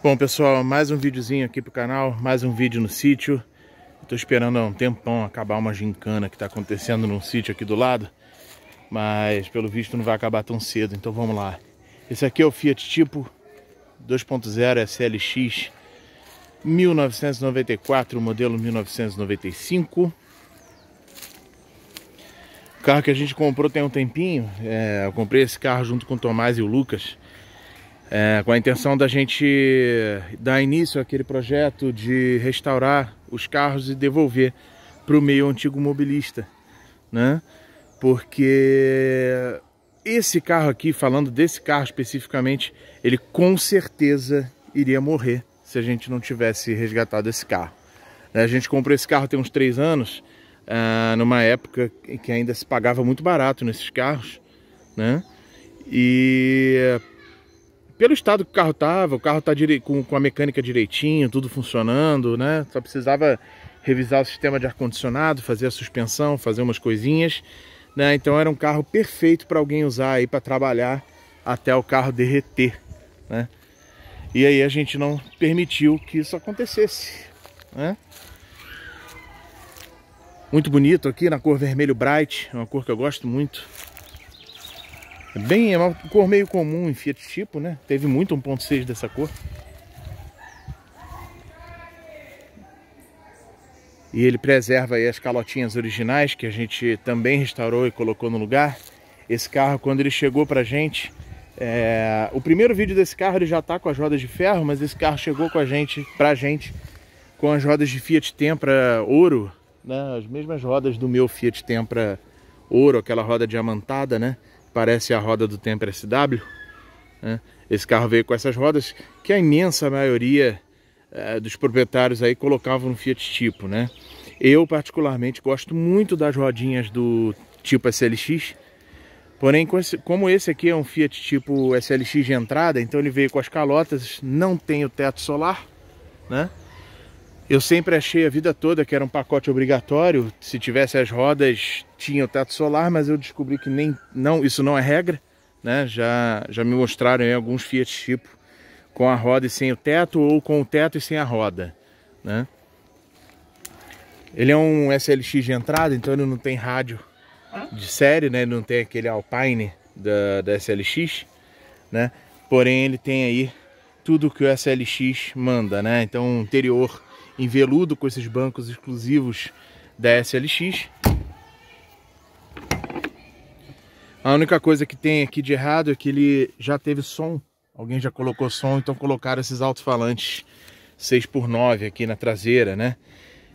Bom pessoal, mais um videozinho aqui pro canal, mais um vídeo no sítio Estou esperando há um tempão acabar uma gincana que está acontecendo num sítio aqui do lado Mas pelo visto não vai acabar tão cedo, então vamos lá Esse aqui é o Fiat Tipo 2.0 SLX 1994, modelo 1995 O carro que a gente comprou tem um tempinho é, Eu comprei esse carro junto com o Tomás e o Lucas é, com a intenção da gente dar início àquele projeto de restaurar os carros e devolver para o meio antigo mobilista, né? Porque esse carro aqui, falando desse carro especificamente, ele com certeza iria morrer se a gente não tivesse resgatado esse carro. Né, a gente comprou esse carro tem uns três anos, é, numa época em que ainda se pagava muito barato nesses carros, né? E pelo estado que o carro tava, o carro tá com, com a mecânica direitinho, tudo funcionando, né? Só precisava revisar o sistema de ar-condicionado, fazer a suspensão, fazer umas coisinhas, né? Então era um carro perfeito para alguém usar aí para trabalhar até o carro derreter, né? E aí a gente não permitiu que isso acontecesse, né? Muito bonito aqui na cor vermelho bright, é uma cor que eu gosto muito. É bem, é uma cor meio comum em Fiat Tipo, né? Teve muito 1.6 dessa cor. E ele preserva aí as calotinhas originais que a gente também restaurou e colocou no lugar. Esse carro, quando ele chegou pra gente, é... o primeiro vídeo desse carro ele já tá com as rodas de ferro, mas esse carro chegou com a gente, pra gente com as rodas de Fiat Tempra ouro, né? as mesmas rodas do meu Fiat Tempra ouro, aquela roda diamantada, né? parece a roda do Tempra SW. Né? Esse carro veio com essas rodas que a imensa maioria eh, dos proprietários aí colocavam no Fiat Tipo, né? Eu particularmente gosto muito das rodinhas do Tipo SLX, porém como esse aqui é um Fiat Tipo SLX de entrada, então ele veio com as calotas, não tem o teto solar, né? Eu sempre achei a vida toda que era um pacote obrigatório. Se tivesse as rodas, tinha o teto solar, mas eu descobri que nem não, isso não é regra. Né? Já, já me mostraram em alguns Fiat tipo com a roda e sem o teto ou com o teto e sem a roda. Né? Ele é um SLX de entrada, então ele não tem rádio de série, né? Ele não tem aquele Alpine da, da SLX, né? Porém, ele tem aí tudo que o SLX manda, né? Então, interior em veludo com esses bancos exclusivos da SLX. A única coisa que tem aqui de errado é que ele já teve som. Alguém já colocou som, então colocaram esses alto-falantes 6x9 aqui na traseira, né?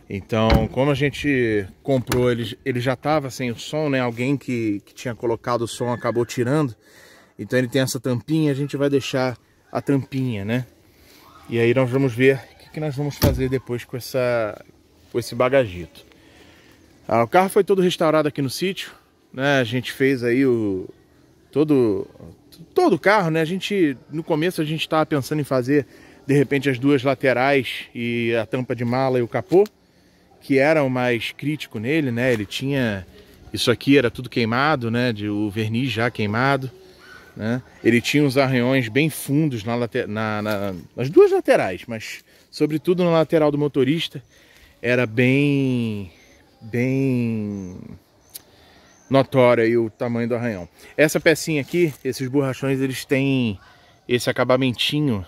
Então, como a gente comprou, ele, ele já estava sem o som, né? Alguém que, que tinha colocado o som acabou tirando. Então ele tem essa tampinha, a gente vai deixar a tampinha, né? E aí nós vamos ver que nós vamos fazer depois com, essa, com esse bagagito. Ah, o carro foi todo restaurado aqui no sítio, né? A gente fez aí o todo todo o carro, né? A gente no começo a gente estava pensando em fazer de repente as duas laterais e a tampa de mala e o capô, que era o mais crítico nele, né? Ele tinha isso aqui era tudo queimado, né? De, o verniz já queimado, né? Ele tinha uns arranhões bem fundos na, na, na nas duas laterais, mas sobretudo na lateral do motorista, era bem bem notória o tamanho do arranhão. Essa pecinha aqui, esses borrachões, eles têm esse acabamentinho,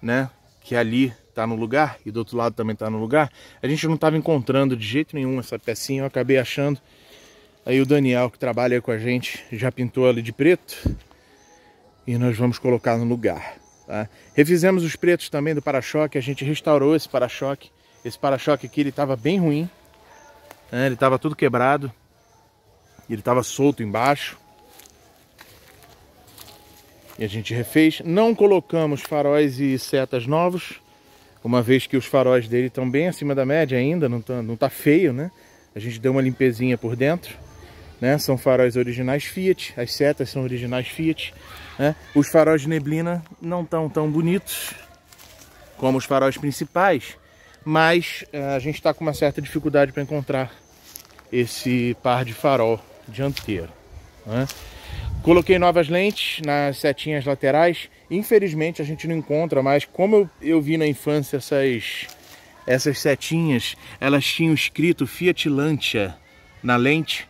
né, que ali tá no lugar e do outro lado também tá no lugar. A gente não tava encontrando de jeito nenhum essa pecinha, eu acabei achando. Aí o Daniel, que trabalha com a gente, já pintou ali de preto e nós vamos colocar no lugar. Tá? Refizemos os pretos também do para-choque, a gente restaurou esse para-choque. Esse para-choque aqui ele estava bem ruim, né? ele estava tudo quebrado, ele estava solto embaixo. E a gente refez. Não colocamos faróis e setas novos, uma vez que os faróis dele estão bem acima da média ainda, não está não tá feio, né? A gente deu uma limpezinha por dentro né? São faróis originais Fiat, as setas são originais Fiat, né? Os faróis de neblina não estão tão bonitos como os faróis principais, mas eh, a gente está com uma certa dificuldade para encontrar esse par de farol dianteiro. Né? Coloquei novas lentes nas setinhas laterais. Infelizmente a gente não encontra mais. Como eu, eu vi na infância essas, essas setinhas, elas tinham escrito Fiat Lancia na lente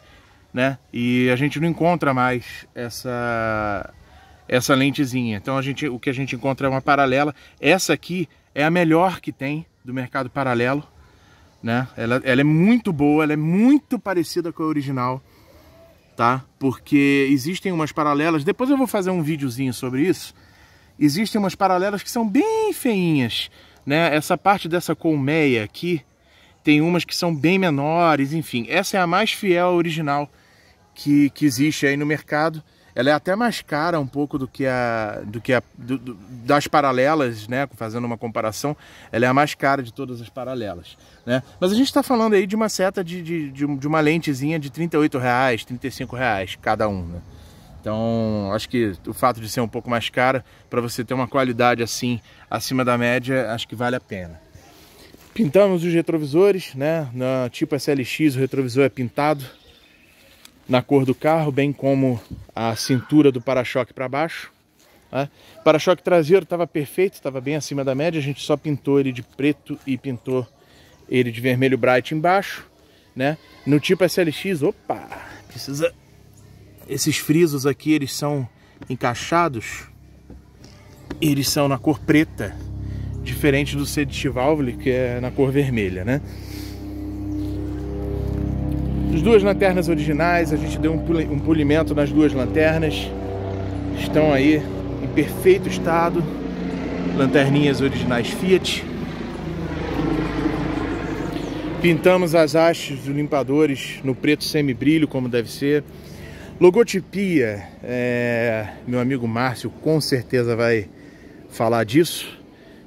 né? E a gente não encontra mais essa essa lentezinha. Então a gente, o que a gente encontra é uma paralela. Essa aqui é a melhor que tem do mercado paralelo, né? Ela, ela é muito boa, ela é muito parecida com a original, tá? Porque existem umas paralelas. Depois eu vou fazer um videozinho sobre isso. Existem umas paralelas que são bem feinhas, né? Essa parte dessa colmeia aqui tem umas que são bem menores, enfim. Essa é a mais fiel à original que, que existe aí no mercado. Ela é até mais cara um pouco do que a, do que a do, do, das paralelas, né? Fazendo uma comparação, ela é a mais cara de todas as paralelas, né? Mas a gente está falando aí de uma seta de, de, de, uma lentezinha de 38 reais, 35 reais cada um, né? Então, acho que o fato de ser um pouco mais cara, para você ter uma qualidade assim acima da média, acho que vale a pena. Pintamos os retrovisores, né? Na tipo SLX o retrovisor é pintado, na cor do carro, bem como a cintura do para-choque para baixo. Né? para-choque traseiro estava perfeito, estava bem acima da média, a gente só pintou ele de preto e pintou ele de vermelho bright embaixo. Né? No tipo SLX, opa, precisa... Esses frisos aqui, eles são encaixados, eles são na cor preta, diferente do seditivo que é na cor vermelha, né? duas lanternas originais, a gente deu um polimento nas duas lanternas. Estão aí em perfeito estado. Lanterninhas originais Fiat. Pintamos as hastes dos limpadores no preto semi-brilho, como deve ser. Logotipia, é... meu amigo Márcio com certeza vai falar disso.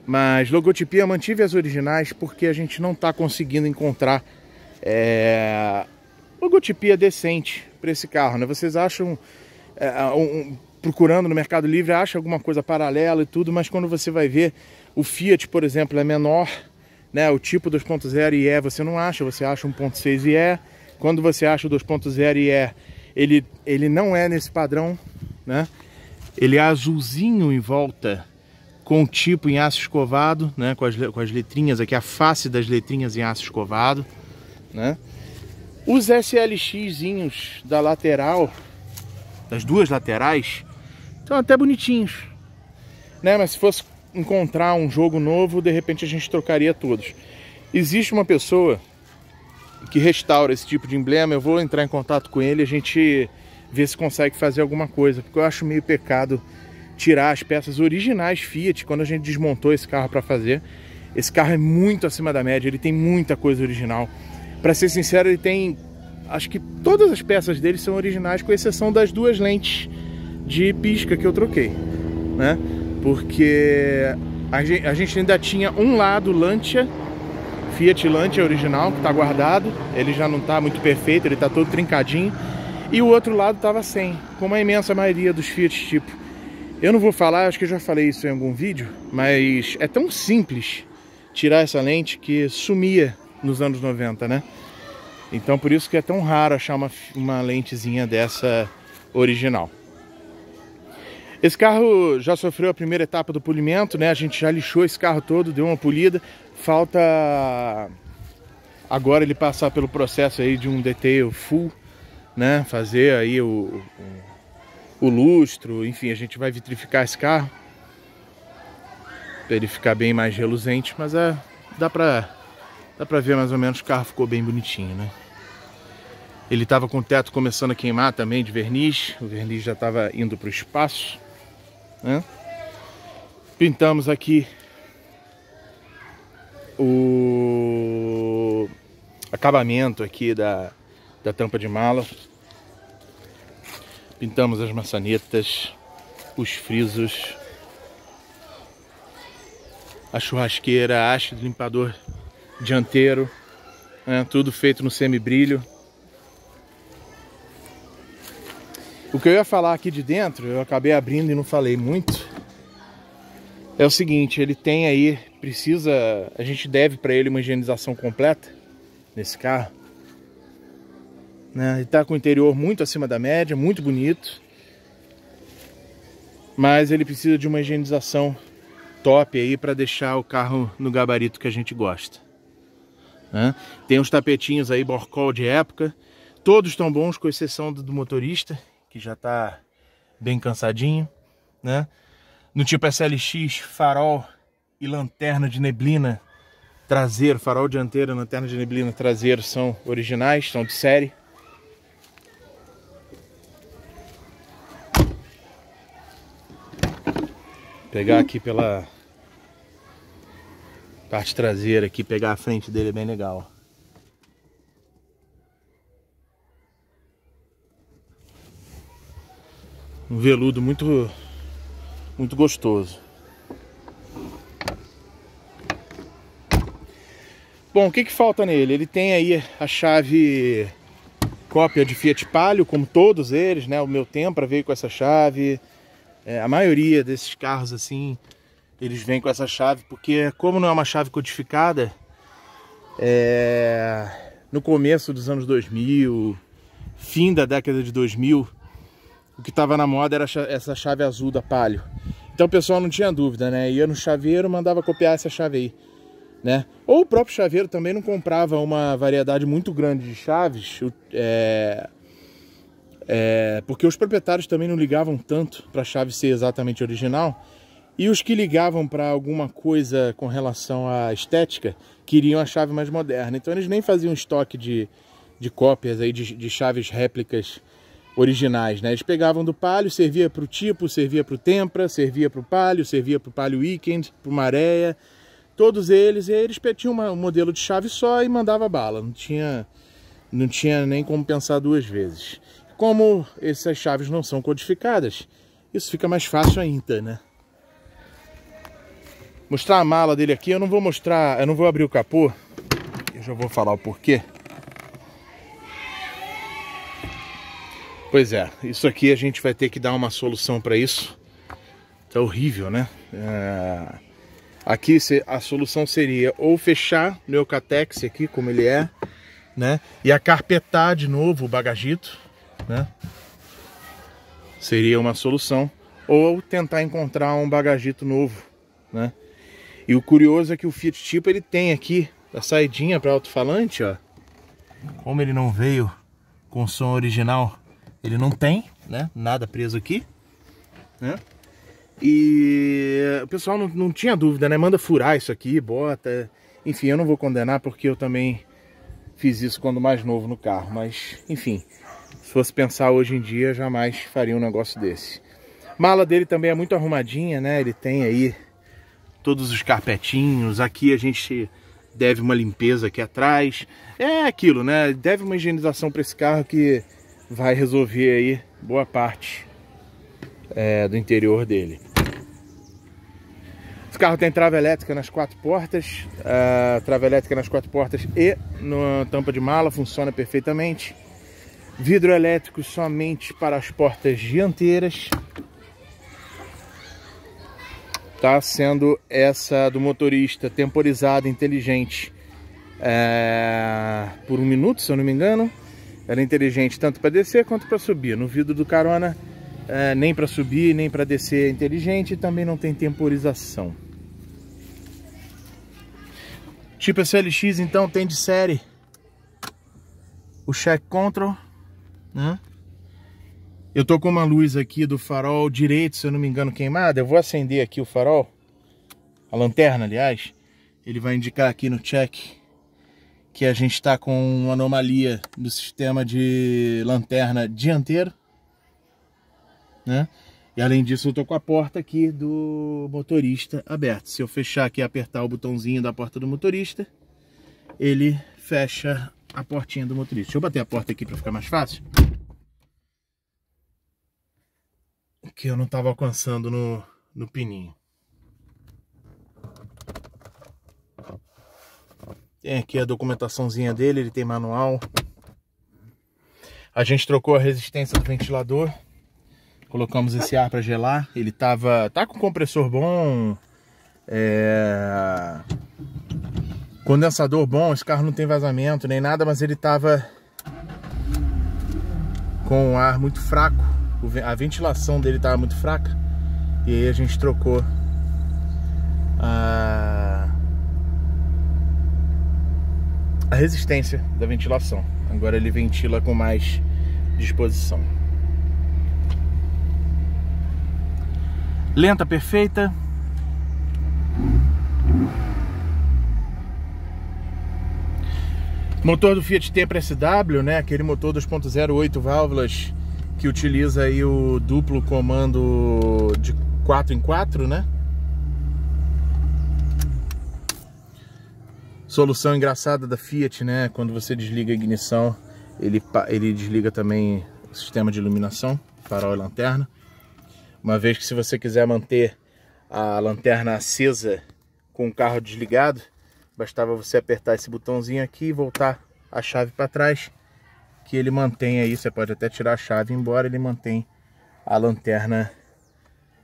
Mas logotipia mantive as originais porque a gente não está conseguindo encontrar é, logotipia decente para esse carro, né? Vocês acham, é, um, procurando no Mercado Livre, acha alguma coisa paralela e tudo, mas quando você vai ver o Fiat, por exemplo, é menor, né? O tipo 2.0 e é, você não acha, você acha 1.6 e é. Quando você acha o 2.0 é, ele, ele não é nesse padrão, né? Ele é azulzinho em volta, com tipo em aço escovado, né? Com as, com as letrinhas aqui, a face das letrinhas em aço escovado, né? Os SLXzinhos da lateral, das duas laterais, estão até bonitinhos. Né? Mas se fosse encontrar um jogo novo, de repente a gente trocaria todos. Existe uma pessoa que restaura esse tipo de emblema, eu vou entrar em contato com ele, a gente vê se consegue fazer alguma coisa, porque eu acho meio pecado tirar as peças originais Fiat quando a gente desmontou esse carro para fazer. Esse carro é muito acima da média, ele tem muita coisa original. Para ser sincero, ele tem. Acho que todas as peças dele são originais, com exceção das duas lentes de pisca que eu troquei, né? Porque a gente, ainda tinha um lado Lancia, Fiat Lancia original, que está guardado. Ele já não está muito perfeito, ele está todo trincadinho. E o outro lado estava sem, como a imensa maioria dos Fiat tipo. Eu não vou falar, acho que eu já falei isso em algum vídeo, mas é tão simples tirar essa lente que sumia nos anos 90, né? Então por isso que é tão raro achar uma, uma lentezinha dessa original. Esse carro já sofreu a primeira etapa do polimento, né? A gente já lixou esse carro todo, deu uma polida. Falta agora ele passar pelo processo aí de um detail full, né? Fazer aí o, o lustro, enfim, a gente vai vitrificar esse carro para ele ficar bem mais reluzente, mas é, dá para Dá pra ver mais ou menos, o carro ficou bem bonitinho, né? Ele tava com o teto começando a queimar também de verniz. O verniz já tava indo pro espaço, né? Pintamos aqui o acabamento aqui da, da tampa de mala. Pintamos as maçanetas, os frisos, a churrasqueira, a haste do limpador dianteiro, né? tudo feito no semibrilho. O que eu ia falar aqui de dentro, eu acabei abrindo e não falei muito, é o seguinte, ele tem aí, precisa, a gente deve para ele uma higienização completa nesse carro. Né? Ele está com o interior muito acima da média, muito bonito. Mas ele precisa de uma higienização top aí para deixar o carro no gabarito que a gente gosta. Né? Tem uns tapetinhos aí, borcol de época. Todos estão bons, com exceção do, do motorista, que já está bem cansadinho. Né? No tipo SLX, farol e lanterna de neblina traseiro, farol dianteiro, lanterna de neblina traseiro são originais, são de série. Vou pegar aqui pela Parte traseira aqui, pegar a frente dele é bem legal. Um veludo muito, muito gostoso. Bom, o que, que falta nele? Ele tem aí a chave cópia de Fiat Palio, como todos eles, né? O meu Tempra veio com essa chave. É, a maioria desses carros assim eles vêm com essa chave, porque como não é uma chave codificada, é... no começo dos anos 2000, fim da década de 2000, o que estava na moda era essa chave azul da Palio. Então o pessoal não tinha dúvida, né? Ia no chaveiro, mandava copiar essa chave aí, né? Ou o próprio chaveiro também não comprava uma variedade muito grande de chaves, é... É... porque os proprietários também não ligavam tanto para a chave ser exatamente original, e os que ligavam para alguma coisa com relação à estética queriam a chave mais moderna. Então eles nem faziam estoque de, de cópias aí de, de chaves réplicas originais, né? Eles pegavam do palio, servia para o tipo, servia para o tempra, servia para o palio, servia para o palio weekend, para o maréia, todos eles. E eles tinham uma, um modelo de chave só e mandava bala. Não tinha, não tinha nem como pensar duas vezes. Como essas chaves não são codificadas, isso fica mais fácil ainda, né? mostrar a mala dele aqui. Eu não vou mostrar, eu não vou abrir o capô. Eu já vou falar o porquê. Pois é, isso aqui a gente vai ter que dar uma solução para isso. Tá horrível, né? É... Aqui a solução seria ou fechar meu catex aqui, como ele é, né? E acarpetar de novo o bagagito, né? Seria uma solução. Ou tentar encontrar um bagagito novo, né? E o curioso é que o Fiat Tipo ele tem aqui a saidinha para alto-falante, ó. Como ele não veio com som original, ele não tem, né? Nada preso aqui, né? E o pessoal não, não tinha dúvida, né? Manda furar isso aqui, bota. Enfim, eu não vou condenar porque eu também fiz isso quando mais novo no carro, mas enfim, se fosse pensar hoje em dia, jamais faria um negócio desse. Mala dele também é muito arrumadinha, né? Ele tem aí todos os carpetinhos. Aqui a gente deve uma limpeza aqui atrás. É aquilo, né? Deve uma higienização para esse carro que vai resolver aí boa parte é, do interior dele. Esse carro tem trava elétrica nas quatro portas, uh, trava elétrica nas quatro portas e na tampa de mala, funciona perfeitamente. Vidro elétrico somente para as portas dianteiras tá sendo essa do motorista temporizada, inteligente, é, por um minuto, se eu não me engano. Ela é inteligente tanto para descer quanto para subir. No vidro do carona, é, nem para subir nem para descer é inteligente e também não tem temporização. Tipo SLX então tem de série o check control, né? Eu tô com uma luz aqui do farol direito, se eu não me engano, queimada. Eu vou acender aqui o farol, a lanterna, aliás. Ele vai indicar aqui no check que a gente está com uma anomalia do sistema de lanterna dianteiro, né? E além disso, eu tô com a porta aqui do motorista aberta. Se eu fechar aqui e apertar o botãozinho da porta do motorista, ele fecha a portinha do motorista. Deixa eu bater a porta aqui para ficar mais fácil. que eu não estava alcançando no, no pininho. Tem aqui a documentaçãozinha dele, ele tem manual. A gente trocou a resistência do ventilador. Colocamos esse ar para gelar. Ele tava tá com compressor bom, é... condensador bom. Esse carro não tem vazamento nem nada, mas ele tava com um ar muito fraco a ventilação dele estava muito fraca e aí a gente trocou a, ah, a resistência da ventilação. Agora ele ventila com mais disposição. Lenta perfeita. Motor do Fiat Tempra SW, né? Aquele motor 2.08 válvulas que utiliza aí o duplo comando de 4 em 4, né? Solução engraçada da Fiat, né? Quando você desliga a ignição, ele, ele desliga também o sistema de iluminação, farol e lanterna. Uma vez que se você quiser manter a lanterna acesa com o carro desligado, bastava você apertar esse botãozinho aqui e voltar a chave para trás que ele mantém aí, você pode até tirar a chave embora, ele mantém a lanterna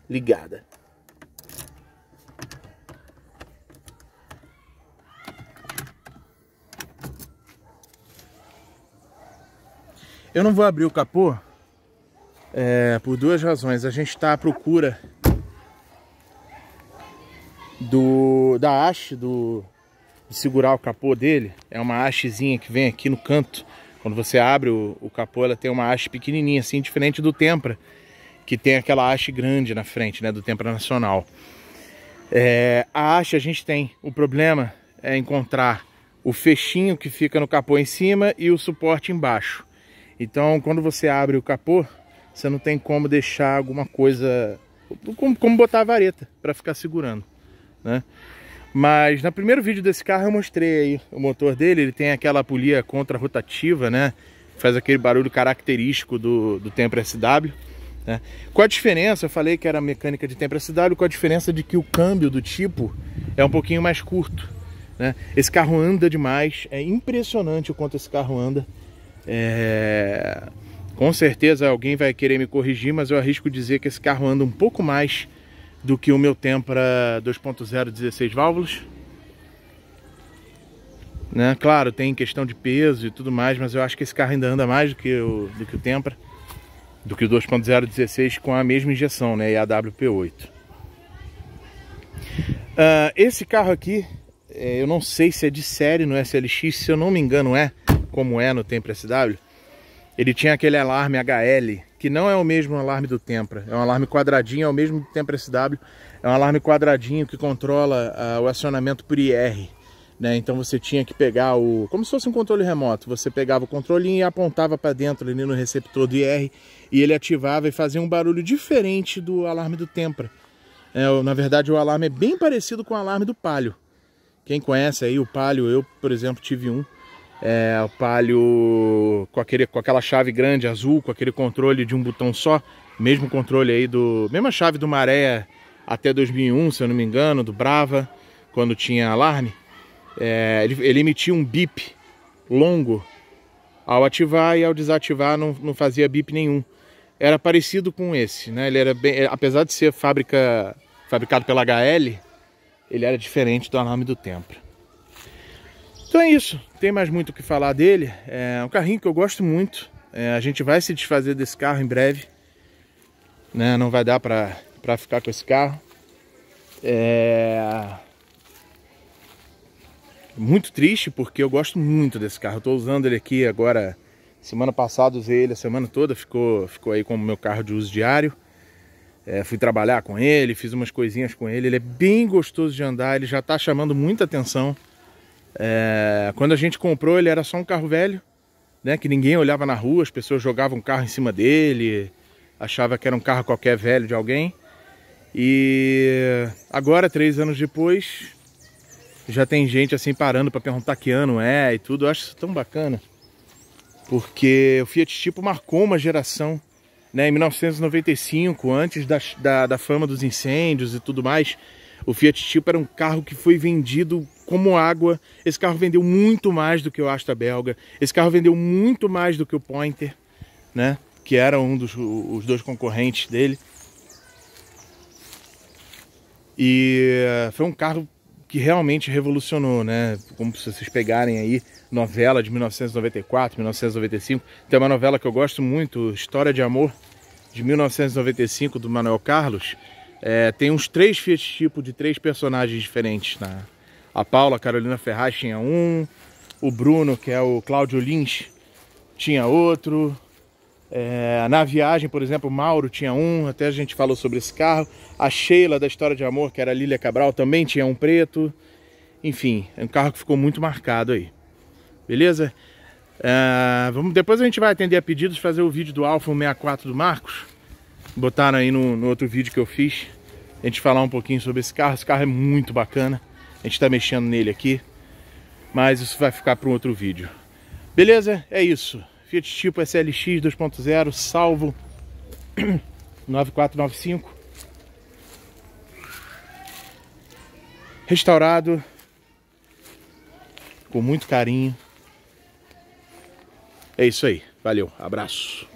ligada. Eu não vou abrir o capô é, por duas razões. A gente está à procura do da haste do de segurar o capô dele. É uma hastezinha que vem aqui no canto quando você abre o, o capô, ela tem uma haste pequenininha, assim, diferente do Tempra, que tem aquela haste grande na frente, né, do Tempra Nacional. É, a haste a gente tem, o problema é encontrar o fechinho que fica no capô em cima e o suporte embaixo. Então, quando você abre o capô, você não tem como deixar alguma coisa, como, como botar a vareta para ficar segurando, né? Mas no primeiro vídeo desse carro eu mostrei aí o motor dele, ele tem aquela polia contra-rotativa, né? Faz aquele barulho característico do, do Tempra SW. Né? Qual a diferença? Eu falei que era mecânica de Tempra SW, qual a diferença de que o câmbio do tipo é um pouquinho mais curto. Né? Esse carro anda demais, é impressionante o quanto esse carro anda. É... Com certeza alguém vai querer me corrigir, mas eu arrisco dizer que esse carro anda um pouco mais do que o meu Tempra 2.0 16 válvulas. Né? Claro, tem questão de peso e tudo mais, mas eu acho que esse carro ainda anda mais do que o, do que o Tempra, do que o 2.0 16 com a mesma injeção, né? E a WP8. Uh, ah, esse carro aqui, é, eu não sei se é de série no SLX, se eu não me engano é, como é no Tempra SW. Ele tinha aquele alarme HL, que não é o mesmo alarme do Tempra, é um alarme quadradinho, é o mesmo do Tempra SW, é um alarme quadradinho que controla uh, o acionamento por IR. Né? Então você tinha que pegar o. como se fosse um controle remoto. Você pegava o controlinho e apontava para dentro ali no receptor do IR e ele ativava e fazia um barulho diferente do alarme do Tempra. É, na verdade, o alarme é bem parecido com o alarme do Palio. Quem conhece aí o Palio, eu, por exemplo, tive um é, o Palio com, aquele, com aquela chave grande azul, com aquele controle de um botão só, mesmo controle aí do... mesma chave do Maré até 2001, se eu não me engano, do Brava, quando tinha alarme, é, ele, ele, emitia um bip longo ao ativar e ao desativar não, não fazia bip nenhum. Era parecido com esse, né? Ele era bem, é, apesar de ser fábrica, fabricado pela HL, ele era diferente do alarme do Tempra. Então é isso, tem mais muito o que falar dele. É um carrinho que eu gosto muito. É, a gente vai se desfazer desse carro em breve. Né? Não vai dar para pra ficar com esse carro. É... Muito triste porque eu gosto muito desse carro. Estou usando ele aqui agora. Semana passada usei ele a semana toda. Ficou, ficou aí como meu carro de uso diário. É, fui trabalhar com ele, fiz umas coisinhas com ele. Ele é bem gostoso de andar. Ele já está chamando muita atenção. É, quando a gente comprou, ele era só um carro velho, né? Que ninguém olhava na rua, as pessoas jogavam um carro em cima dele, achava que era um carro qualquer velho de alguém. E agora, três anos depois, já tem gente assim parando para perguntar que ano é e tudo. Eu acho isso tão bacana, porque o Fiat Tipo marcou uma geração. Né, em 1995, antes da, da, da fama dos incêndios e tudo mais, o Fiat Tipo era um carro que foi vendido como água. Esse carro vendeu muito mais do que o Asta belga. Esse carro vendeu muito mais do que o Pointer, né? Que era um dos os dois concorrentes dele. E eh, foi um carro que realmente revolucionou, né? Como se vocês pegarem aí novela de 1994, 1995. Tem uma novela que eu gosto muito, História de Amor, de 1995, do Manuel Carlos é, tem uns três Fiat tipo de três personagens diferentes. Né? A Paula, a Carolina Ferraz tinha um, o Bruno, que é o Cláudio Lins, tinha outro. É, na viagem, por exemplo, o Mauro tinha um, até a gente falou sobre esse carro. A Sheila da História de Amor, que era a Lília Cabral, também tinha um preto. Enfim, é um carro que ficou muito marcado aí. Beleza? É, vamos, depois a gente vai atender a pedidos, fazer o vídeo do Alfa 64 do Marcos. Botaram aí no, no outro vídeo que eu fiz a gente falar um pouquinho sobre esse carro. Esse carro é muito bacana. A gente tá mexendo nele aqui. Mas isso vai ficar para um outro vídeo. Beleza? É isso. Fiat Tipo SLX 2.0, salvo 9495. Restaurado com muito carinho. É isso aí. Valeu. Abraço.